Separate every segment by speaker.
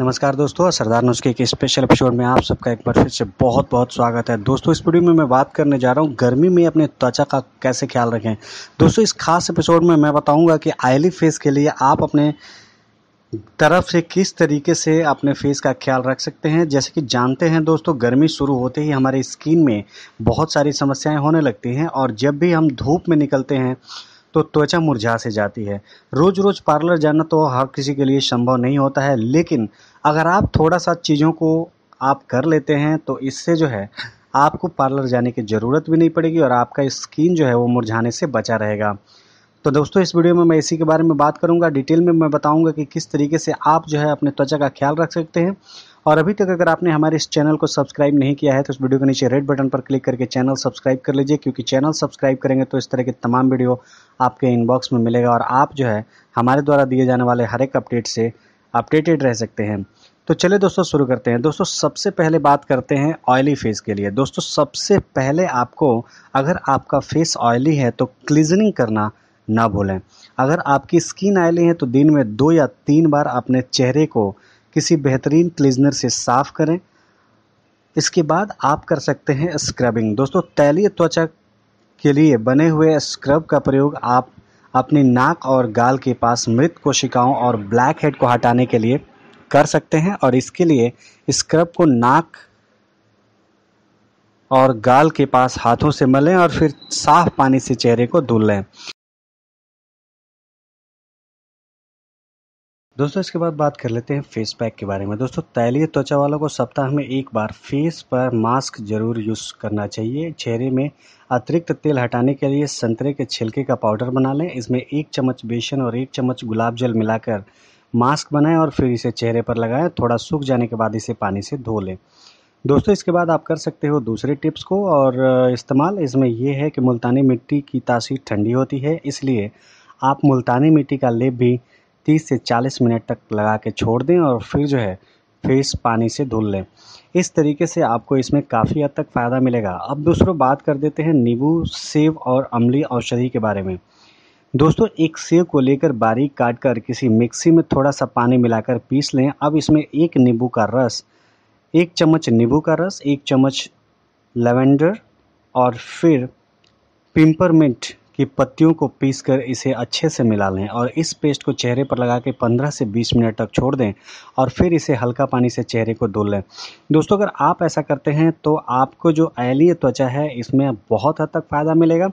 Speaker 1: नमस्कार दोस्तों सरदार नुस्खे के स्पेशल एपिसोड में आप सबका एक बार फिर से बहुत बहुत स्वागत है दोस्तों इस वीडियो में मैं बात करने जा रहा हूँ गर्मी में अपने त्वचा का कैसे ख्याल रखें दोस्तों इस खास एपिसोड में मैं बताऊँगा कि आयली फेस के लिए आप अपने तरफ से किस तरीके से अपने फेस का ख्याल रख सकते हैं जैसे कि जानते हैं दोस्तों गर्मी शुरू होते ही हमारे स्किन में बहुत सारी समस्याएं होने लगती हैं और जब भी हम धूप में निकलते हैं तो त्वचा मुरझा से जाती है रोज़ रोज़ पार्लर जाना तो हर किसी के लिए संभव नहीं होता है लेकिन अगर आप थोड़ा सा चीज़ों को आप कर लेते हैं तो इससे जो है आपको पार्लर जाने की ज़रूरत भी नहीं पड़ेगी और आपका स्किन जो है वो मुरझाने से बचा रहेगा तो दोस्तों इस वीडियो में मैं इसी के बारे में बात करूंगा डिटेल में मैं बताऊंगा कि किस तरीके से आप जो है अपने त्वचा का ख्याल रख सकते हैं और अभी तक अगर आपने हमारे इस चैनल को सब्सक्राइब नहीं किया है तो इस वीडियो के नीचे रेड बटन पर क्लिक करके चैनल सब्सक्राइब कर लीजिए क्योंकि चैनल सब्सक्राइब करेंगे तो इस तरह के तमाम वीडियो आपके इनबॉक्स में मिलेगा और आप जो है हमारे द्वारा दिए जाने वाले हर एक अपडेट से अपडेटेड रह सकते हैं तो चलिए दोस्तों शुरू करते हैं दोस्तों सबसे पहले बात करते हैं ऑयली फेस के लिए दोस्तों सबसे पहले आपको अगर आपका फेस ऑयली है तो क्लीजनिंग करना ना भूलें अगर आपकी स्किन ऑयली है तो दिन में दो या तीन बार अपने चेहरे को किसी बेहतरीन क्लीजनर से साफ़ करें इसके बाद आप कर सकते हैं स्क्रबिंग दोस्तों तैलीय त्वचा के लिए बने हुए स्क्रब का प्रयोग आप अपनी नाक और गाल के पास मृत कोशिकाओं और ब्लैक हेड को हटाने के लिए कर सकते हैं और इसके लिए स्क्रब को नाक और गाल के पास हाथों से मलें और फिर साफ पानी से चेहरे को धुल लें दोस्तों इसके बाद बात कर लेते हैं फेस पैक के बारे में दोस्तों तैलीय त्वचा वालों को सप्ताह में एक बार फेस पर मास्क जरूर यूज़ करना चाहिए चेहरे में अतिरिक्त तेल हटाने के लिए संतरे के छिलके का पाउडर बना लें इसमें एक चम्मच बेसन और एक चम्मच गुलाब जल मिलाकर मास्क बनाएं और फिर इसे चेहरे पर लगाएं थोड़ा सूख जाने के बाद इसे पानी से धो लें दोस्तों इसके बाद आप कर सकते हो दूसरे टिप्स को और इस्तेमाल इसमें यह है कि मुल्तानी मिट्टी की तासीर ठंडी होती है इसलिए आप मुल्तानी मिट्टी का लेप भी 30 से चालीस मिनट तक लगा के छोड़ दें और फिर जो है फेस पानी से धुल लें इस तरीके से आपको इसमें काफ़ी हद तक फ़ायदा मिलेगा अब दूसरों बात कर देते हैं नींबू सेब और अमली औषधि के बारे में दोस्तों एक सेब को लेकर बारीक काट कर किसी मिक्सी में थोड़ा सा पानी मिलाकर पीस लें अब इसमें एक नींबू का रस एक चम्मच नींबू का रस एक चम्मच लेवेंडर और फिर पिम्परमिंट की पत्तियों को पीसकर इसे अच्छे से मिला लें और इस पेस्ट को चेहरे पर लगा के 15 से 20 मिनट तक छोड़ दें और फिर इसे हल्का पानी से चेहरे को धो लें दोस्तों अगर आप ऐसा करते हैं तो आपको जो एली त्वचा है इसमें बहुत हद तक फ़ायदा मिलेगा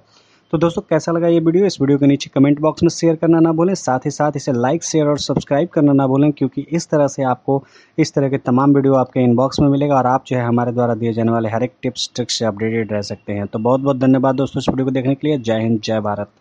Speaker 1: तो दोस्तों कैसा लगा ये वीडियो इस वीडियो के नीचे कमेंट बॉक्स में शेयर करना ना भूलें साथ ही साथ इसे लाइक शेयर और सब्सक्राइब करना ना भूलें क्योंकि इस तरह से आपको इस तरह के तमाम वीडियो आपके इनबॉक्स में मिलेगा और आप जो है हमारे द्वारा दिए जाने वाले हर एक टिप्स ट्रिक्स से अपडेटेड रह सकते हैं तो बहुत बहुत धन्यवाद दोस्तों इस वीडियो को देखने के लिए जय हिंद जय भारत